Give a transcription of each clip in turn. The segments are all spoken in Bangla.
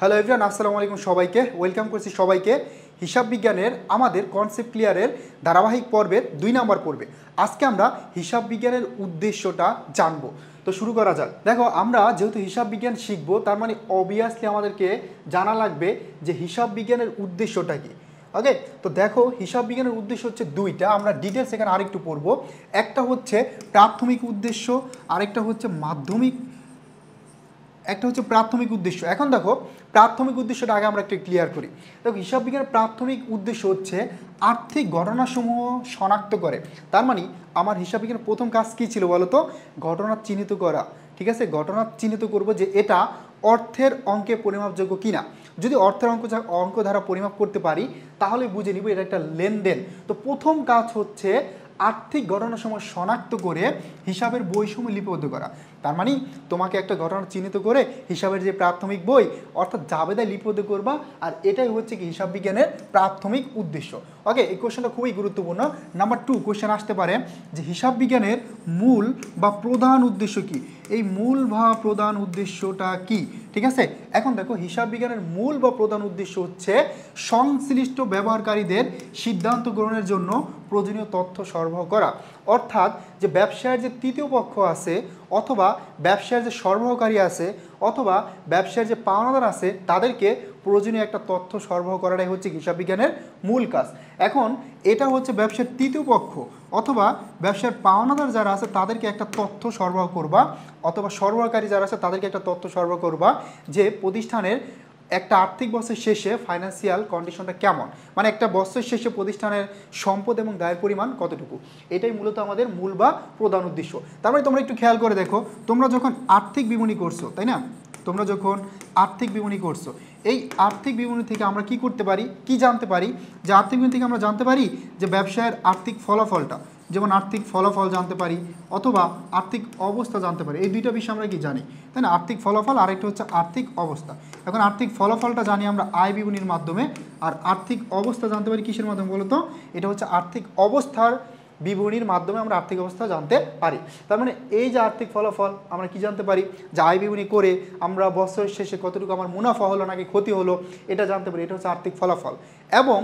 হ্যালো এভরিয়ান আসসালামু আলাইকুম সবাইকে ওয়েলকাম করছি সবাইকে হিসাব বিজ্ঞানের আমাদের কনসেপ্ট ক্লিয়ারের ধারাবাহিক পর্বের দুই নম্বর পর্বে আজকে আমরা হিসাব বিজ্ঞানের উদ্দেশ্যটা জানবো তো শুরু করা যাক দেখো আমরা যেহেতু হিসাব বিজ্ঞান শিখব তার মানে অবভিয়াসলি আমাদেরকে জানা লাগবে যে হিসাব বিজ্ঞানের উদ্দেশ্যটা কী ওকে তো দেখো হিসাব বিজ্ঞানের উদ্দেশ্য হচ্ছে দুইটা আমরা ডিটেলস এখানে আরেকটু পড়বো একটা হচ্ছে প্রাথমিক উদ্দেশ্য আরেকটা হচ্ছে মাধ্যমিক একটা হচ্ছে প্রাথমিক উদ্দেশ্য এখন দেখো প্রাথমিক উদ্দেশ্যটা আগে আমরা একটু ক্লিয়ার করি দেখো হিসাব বিজ্ঞানের প্রাথমিক উদ্দেশ্য হচ্ছে আর্থিক ঘটনাসমূহ শনাক্ত করে তার মানে আমার হিসাব বিজ্ঞানের প্রথম কাজ কী ছিল বলতো ঘটনা চিহ্নিত করা ঠিক আছে ঘটনা চিহ্নিত করব যে এটা অর্থের অঙ্কে পরিমাপযোগ্য কিনা যদি অর্থের অঙ্ক অঙ্ক দ্বারা পরিমাপ করতে পারি তাহলে বুঝে নিব এটা একটা লেনদেন তো প্রথম কাজ হচ্ছে আর্থিক ঘটনার সময় শনাক্ত করে হিসাবের বইসমূহ লিপিবদ্ধ করা তার মানে তোমাকে একটা ঘটনা চিহ্নিত করে হিসাবের যে প্রাথমিক বই অর্থাৎ জাবেদায় লিপিবদ্ধ করবা আর এটাই হচ্ছে কি হিসাব বিজ্ঞানের প্রাথমিক উদ্দেশ্য ওকে এই কোয়েশনটা খুবই গুরুত্বপূর্ণ নাম্বার টু কোয়েশন আসতে পারে যে হিসাব বিজ্ঞানের মূল বা প্রধান উদ্দেশ্য কী এই মূল বা প্রধান উদ্দেশ্যটা কি ঠিক আছে এখন দেখো হিসাব বিজ্ঞানের মূল বা প্রধান উদ্দেশ্য হচ্ছে সংশ্লিষ্ট ব্যবহারকারীদের সিদ্ধান্ত গ্রহণের জন্য প্রয়োজনীয় তথ্য সরবরাহ করা অর্থাৎ যে ব্যবসার যে তৃতীয় পক্ষ আছে অথবা ব্যবসার যে সরবরাহকারী আছে অথবা ব্যবসার যে পাওনাদার আছে তাদেরকে প্রয়োজনীয় একটা তথ্য সরবরাহ করাটাই হচ্ছে হিসাব বিজ্ঞানের মূল কাজ এখন এটা হচ্ছে ব্যবসার তৃতীয় পক্ষ অথবা ব্যবসার পাওনাদার যারা আছে তাদেরকে একটা তথ্য সরবরাহ করবা অথবা সরবরাহকারী যারা আছে তাদেরকে একটা তথ্য সরবরাহ করবা যে প্রতিষ্ঠানের একটা আর্থিক বছর শেষে ফাইন্যান্সিয়াল কন্ডিশনটা কেমন মানে একটা বছর শেষে প্রতিষ্ঠানের সম্পদ এবং দায়ের পরিমাণ কতটুকু এটাই মূলত আমাদের মূল বা প্রধান উদ্দেশ্য তারপরে তোমরা একটু খেয়াল করে দেখো তোমরা যখন আর্থিক বিবরণী করছো তাই না তোমরা যখন আর্থিক বিবরণী করছো এই আর্থিক বিবরণী থেকে আমরা কি করতে পারি কি জানতে পারি যে আর্থিক বিবরণী থেকে আমরা জানতে পারি যে ব্যবসায়ের আর্থিক ফলাফলটা যেমন আর্থিক ফলাফল জানতে পারি অথবা আর্থিক অবস্থা জানতে পারি এই দুইটা বিষয় আমরা কি জানি তাই না আর্থিক ফলাফল আরেকটা হচ্ছে আর্থিক অবস্থা এখন আর্থিক ফলাফলটা জানি আমরা আয় বিবরণীর মাধ্যমে আর আর্থিক অবস্থা জানতে পারি কিসের মাধ্যমে বলতো এটা হচ্ছে আর্থিক অবস্থার বিবরণীর মাধ্যমে আমরা আর্থিক অবস্থা জানতে পারি তার মানে এই যে আর্থিক ফলাফল আমরা কি জানতে পারি যে আয় বিবরণী করে আমরা বছরের শেষে কতটুকু আমার মুনাফা হলো নাকি ক্ষতি হলো এটা জানতে পারি এটা হচ্ছে আর্থিক ফলাফল এবং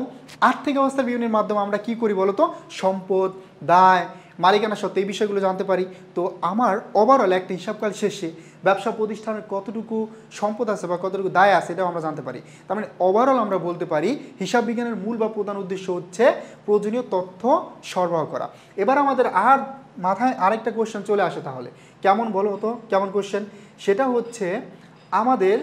আর্থিক অবস্থার বিবরণীর মাধ্যমে আমরা কি করি বলতো সম্পদ দায় মালিকানা সত্ত্বে এই বিষয়গুলো জানতে পারি তো আমার ওভারঅল একটা হিসাবকাল শেষে ব্যবসা প্রতিষ্ঠানের কতটুকু সম্পদ আছে বা কতটুকু দায় আছে এটাও আমরা জানতে পারি তার মানে ওভারঅল আমরা বলতে পারি হিসাব বিজ্ঞানের মূল বা প্রধান উদ্দেশ্য হচ্ছে প্রয়োজনীয় তথ্য সরবরাহ করা এবার আমাদের আর মাথায় আরেকটা কোশ্চেন চলে আসে তাহলে কেমন বলো হতো কেমন কোশ্চেন সেটা হচ্ছে আমাদের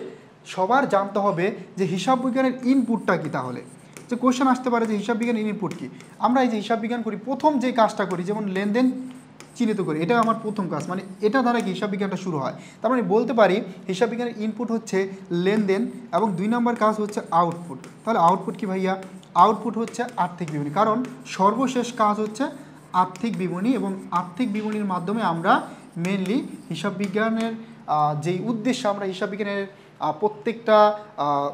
সবার জানতে হবে যে হিসাব বিজ্ঞানের ইনপুটটা কী তাহলে যে কোয়েশন আসতে পারে যে হিসাব বিজ্ঞান ইনপুট কী আমরা এই যে হিসাব বিজ্ঞান করি প্রথম যে কাজটা করি যেমন লেনদেন চিহ্নিত করি এটা আমার প্রথম কাজ মানে এটা দ্বারা কি হিসাব বিজ্ঞানটা শুরু হয় তার মানে বলতে পারি হিসাব বিজ্ঞানের ইনপুট হচ্ছে লেনদেন এবং দুই নম্বর কাজ হচ্ছে আউটপুট তাহলে আউটপুট কি ভাইয়া আউটপুট হচ্ছে আর্থিক বিবরণী কারণ সর্বশেষ কাজ হচ্ছে আর্থিক বিবরণী এবং আর্থিক বিবরণীর মাধ্যমে আমরা মেনলি হিসাব বিজ্ঞানের যেই উদ্দেশ্য আমরা হিসাব বিজ্ঞানের প্রত্যেকটা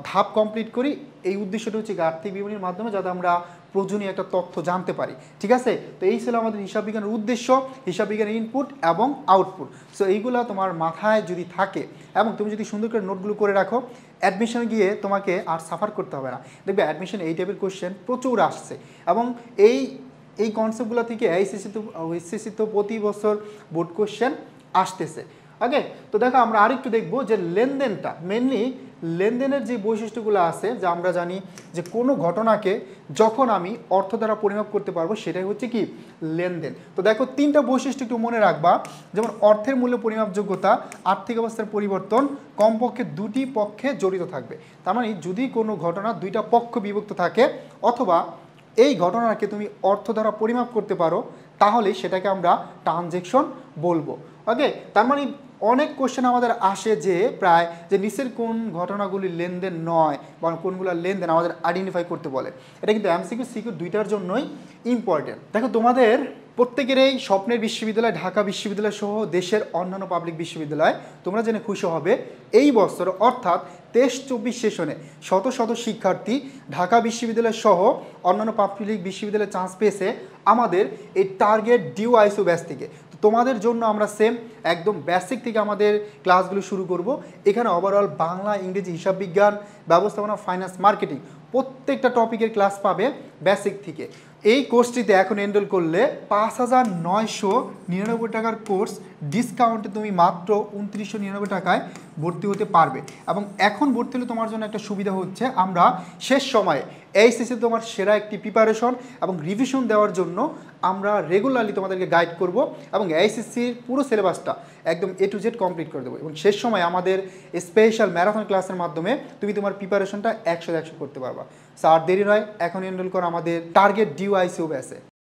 ধাপ কমপ্লিট করি এই উদ্দেশ্যটা হচ্ছে আর্থিক বিবরণীর মাধ্যমে যাতে আমরা প্রয়োজনীয় একটা তথ্য জানতে পারি ঠিক আছে তো এই ছিল আমাদের হিসাব বিজ্ঞানের উদ্দেশ্য হিসাব বিজ্ঞানের ইনপুট এবং আউটপুট সো এইগুলো তোমার মাথায় যদি থাকে এবং তুমি যদি সুন্দর করে নোটগুলো করে রাখো অ্যাডমিশনে গিয়ে তোমাকে আর সাফার করতে হবে না দেখবে অ্যাডমিশন এই টাইপের কোয়েশ্চেন প্রচুর আসছে এবং এই এই কনসেপ্টগুলো থেকে এসএসসি তো তো প্রতি বছর বোর্ড কোয়েশ্চেন আসতেছে ওকে তো দেখো আমরা আরেকটু দেখব যে লেনদেনটা মেনলি লেনদেনের যে বৈশিষ্ট্যগুলো আছে যা আমরা জানি যে কোনো ঘটনাকে যখন আমি অর্থ দ্বারা পরিমাপ করতে পারবো সেটাই হচ্ছে কি লেনদেন তো দেখো তিনটা বৈশিষ্ট্য একটু মনে রাখবা যেমন অর্থের মূল্য পরিমাপযোগ্যতা আর্থিক অবস্থার পরিবর্তন কমপক্ষে দুটি পক্ষে জড়িত থাকবে তার মানে যদি কোনো ঘটনা দুইটা পক্ষ বিভক্ত থাকে অথবা এই ঘটনাকে তুমি অর্থ দ্বারা পরিমাপ করতে পারো তাহলে সেটাকে আমরা ট্রানজেকশন বলবো ওকে তার মানে অনেক কোশ্চেন আমাদের আসে যে প্রায় যে নিচের কোন ঘটনাগুলি লেনদেন নয় বা কোনগুলো লেনদেন আমাদের আইডেন্টিফাই করতে বলে এটা কিন্তু এমসিকিউ সিকিউ দুইটার জন্যই ইম্পর্টেন্ট দেখো তোমাদের প্রত্যেকের এই স্বপ্নের বিশ্ববিদ্যালয় ঢাকা বিশ্ববিদ্যালয় সহ দেশের অন্যান্য পাবলিক বিশ্ববিদ্যালয় তোমরা জেনে খুশি হবে এই বছর অর্থাৎ তেইশ চব্বিশ সেশনে শত শত শিক্ষার্থী ঢাকা বিশ্ববিদ্যালয় সহ অন্যান্য পাবলিক বিশ্ববিদ্যালয়ে চান্স পেয়েছে আমাদের এই টার্গেট ডিউ আইসো ব্যাচ থেকে তোমাদের জন্য আমরা সেম একদম বেসিক থেকে আমাদের ক্লাসগুলো শুরু করব এখানে ওভারঅল বাংলা ইংরেজি হিসাব বিজ্ঞান ব্যবস্থাপনা ফাইন্যান্স মার্কেটিং প্রত্যেকটা টপিকের ক্লাস পাবে বেসিক থেকে এই কোর্সটিতে এখন এনরোল করলে পাঁচ হাজার নয়শো নিরানব্বই টাকার কোর্স ডিসকাউন্টে তুমি মাত্র উনত্রিশশো নিরানব্বই টাকায় ভর্তি হতে পারবে এবং এখন ভর্তি হলে তোমার জন্য একটা সুবিধা হচ্ছে আমরা শেষ সময়ে শেষে তোমার সেরা একটি প্রিপারেশন এবং রিভিশন দেওয়ার জন্য আমরা রেগুলারলি তোমাদেরকে গাইড করব এবং এইচএসসির পুরো সিলেবাসটা একদম এ টু জেড কমপ্লিট করে দেবো এবং শেষ সময় আমাদের স্পেশাল ম্যারাথন ক্লাসের মাধ্যমে তুমি তোমার প্রিপারেশনটা একশো একশো করতে পারবা সো আর দেরি নয় এখন এনরোল করা আমাদের টার্গেট ডিউ আইসিউ ব্যাচে